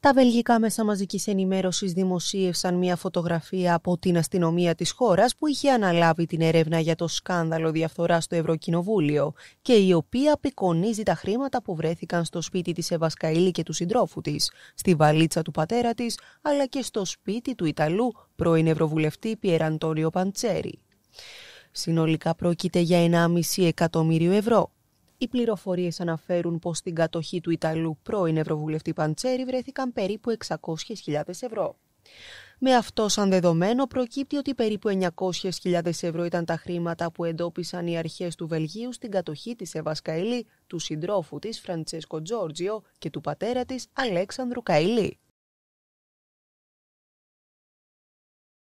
Τα βελγικά μέσα μαζικής ενημέρωσης δημοσίευσαν μια φωτογραφία από την αστυνομία της χώρας που είχε αναλάβει την έρευνα για το σκάνδαλο διαφθοράς στο Ευρωκοινοβούλιο και η οποία απεικονίζει τα χρήματα που βρέθηκαν στο σπίτι της Ευασκαήλη και του συντρόφου της, στη βαλίτσα του πατέρα της, αλλά και στο σπίτι του Ιταλού πρώην Ευρωβουλευτή Πιεραντόριο Παντσέρι. Συνολικά πρόκειται για 1,5 εκατομμύριο ευρώ. Οι πληροφορίες αναφέρουν πως στην κατοχή του Ιταλού πρώην Ευρωβουλευτή Παντσέρη βρέθηκαν περίπου 600.000 ευρώ. Με αυτό σαν δεδομένο προκύπτει ότι περίπου 900.000 ευρώ ήταν τα χρήματα που εντόπισαν οι αρχές του Βελγίου στην κατοχή της Εύα του συντρόφου της Φραντσέσκο Τζόρτζιο και του πατέρα της Αλέξανδρου Καηλή.